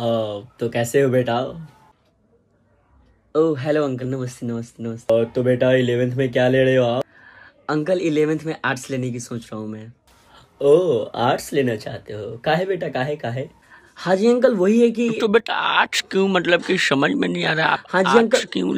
तो कैसे हो बेटा ओह हेलो अंकल नमस्ते नमस्ते नमस्ते तो बेटा इलेवेंथ में क्या ले रहे हो आप अंकल इलेवेंथ में आर्ट्स लेने की सोच रहा हूँ मैं ओ आर्ट्स लेना चाहते हो काहे बेटा काहे काहे हाँ जी अंकल वही है कि तो बेटा आर्ट्स क्यों मतलब कि समझ में नहीं आ रहा आप हाँ जी अंकल क्यों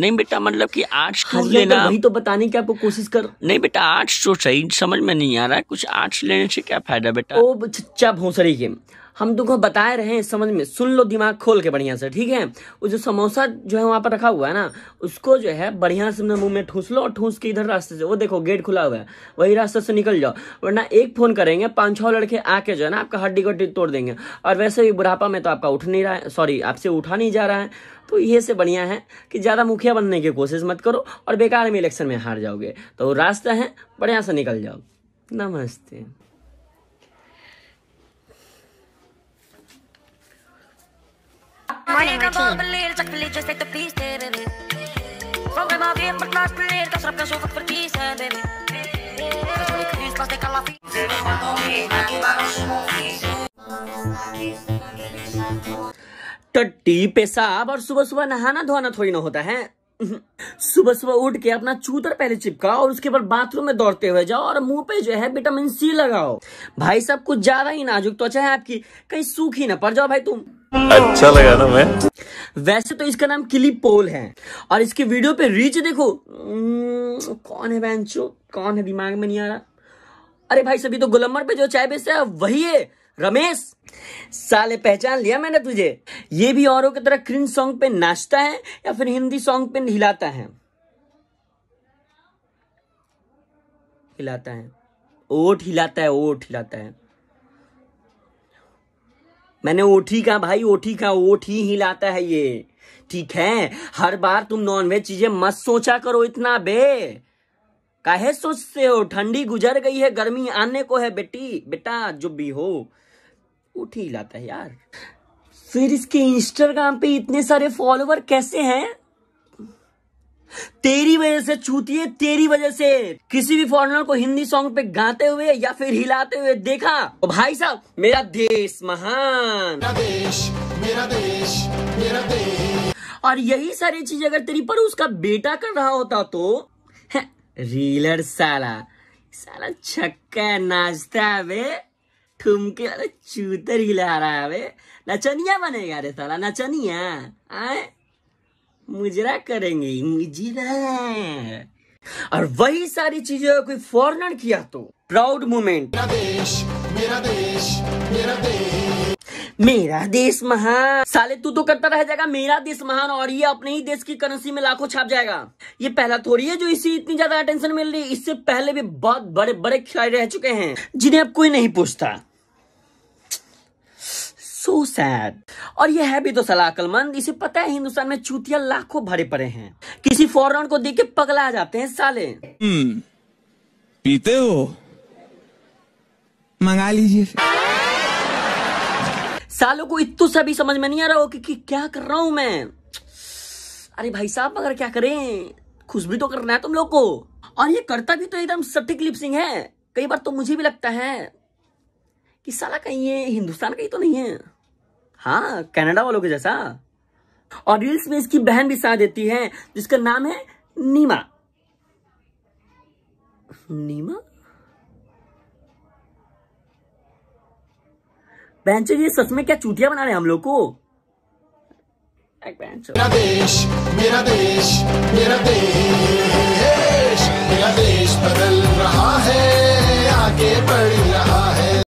नहीं बेटा मतलब कि आर्ट्स हाँ क्यों हाँ लेना वही तो बताने की आपको कोशिश कर नहीं बेटा आर्ट्स तो सही समझ में नहीं आ रहा है कुछ आर्ट्स लेने से क्या फायदा बेटा ओ अच्छा भोंसरी गेम हम तुमको बताए रहे हैं समझ में सुन लो दिमाग खोल के बढ़िया से ठीक है वो जो समोसा जो है वहाँ पर रखा हुआ है ना उसको जो है बढ़िया से मुंह में ठूस लो और ठूस के इधर रास्ते से वो देखो गेट खुला हुआ है वही रास्ते से निकल जाओ वरना एक फोन करेंगे पाँच छः लड़के आके जो है ना आपका हड्डी गड्डी तोड़ देंगे और वैसे भी बुढ़ापा में तो आपका उठ नहीं रहा है सॉरी आपसे उठा नहीं जा रहा है तो ये से बढ़िया है कि ज़्यादा मुखिया बनने की कोशिश मत करो और बेकार में इलेक्शन में हार जाओगे तो रास्ता है बढ़िया से निकल जाओ नमस्ते Morning टट्टी पेशाब और सुबह सुबह नहाना धोना थोड़ी ना होता है सुबह सुबह उठ के अपना चूतर पहले चिपकाओ और उसके बाद बाथरूम में दौड़ते हुए जाओ और मुंह पे जो है विटामिन सी लगाओ भाई सब कुछ ज्यादा ही नाजुक त्वचा है आपकी कहीं सूखी ना पड़ जाओ भाई तुम अच्छा लगा ना मैं वैसे तो इसका नाम किली पोल है और इसके वीडियो पे रीच देखो कौन है बैंचो कौन है दिमाग में नहीं आ रहा अरे भाई सभी तो गुलम्बर पे जो चाय बेचते हैं वही है रमेश साले पहचान लिया मैंने तुझे ये भी औरों की तरह क्रिंज सॉन्ग पे नाचता है या फिर हिंदी सॉन्ग पे हिलाता है हिलाता है ओट हिलाता है ओट हिलाता है मैंने ओठी का भाई ओठी का ओठी लाता है ये ठीक है हर बार तुम नॉनवेज चीजें मत सोचा करो इतना बे काहे सोचते हो ठंडी गुजर गई है गर्मी आने को है बेटी बेटा जो भी हो ओठी ही लाता है यार फिर इसके इंस्टाग्राम पे इतने सारे फॉलोवर कैसे हैं तेरी वजह से छूती है तेरी वजह से किसी भी फॉरनर को हिंदी सॉन्ग पे गाते हुए या फिर हिलाते हुए देखा तो भाई साहब मेरा देश महान मेरा देश मेरा देश मेरा देश और यही सारी चीज अगर तेरी पर उसका बेटा कर रहा होता तो रीलर साला साला छक्का नाचता है वे ठुमके वाला चूतर हिला रहा है वे नचनिया बनेगा रे साला नचनिया आए मुजरा करेंगे मुजरा और वही सारी चीजें कोई फॉरनर किया तो प्राउड मोमेंट मेरा देश मेरा देश मेरा देश मेरा देश महान साले तू तो करता रह जाएगा मेरा देश महान और ये अपने ही देश की करेंसी में लाखों छाप जाएगा ये पहला थोड़ी है जो इसी इतनी ज्यादा अटेंशन मिल रही है इससे पहले भी बहुत बड़े बड़े खिलाड़ी रह चुके हैं जिन्हें अब कोई नहीं पूछता सो सैड और ये है भी तो सलाकलमंद इसे पता है हिंदुस्तान में चूतिया लाखों भरे पड़े हैं किसी फॉरनर को देख के पगला जाते हैं साले हम्म, पीते हो मंगा लीजिए सालों को इतु सा भी समझ में नहीं आ रहा हो कि, कि क्या कर रहा हूं मैं अरे भाई साहब अगर क्या करें खुश भी तो करना है तुम लोग को और ये करता भी तो एकदम सटीक लिप सिंह है कई बार तो मुझे भी लगता है कि साला कहीं ये हिंदुस्तान का ही तो नहीं है हाँ कनाडा वालों के जैसा और रील्स में इसकी बहन भी साथ देती है जिसका नाम है नीमा नीमा बेंचो ये सच में क्या चूतिया बना रहे हम लोग को मेरा देश मेरा देश मेरा देश मेरा देश बदल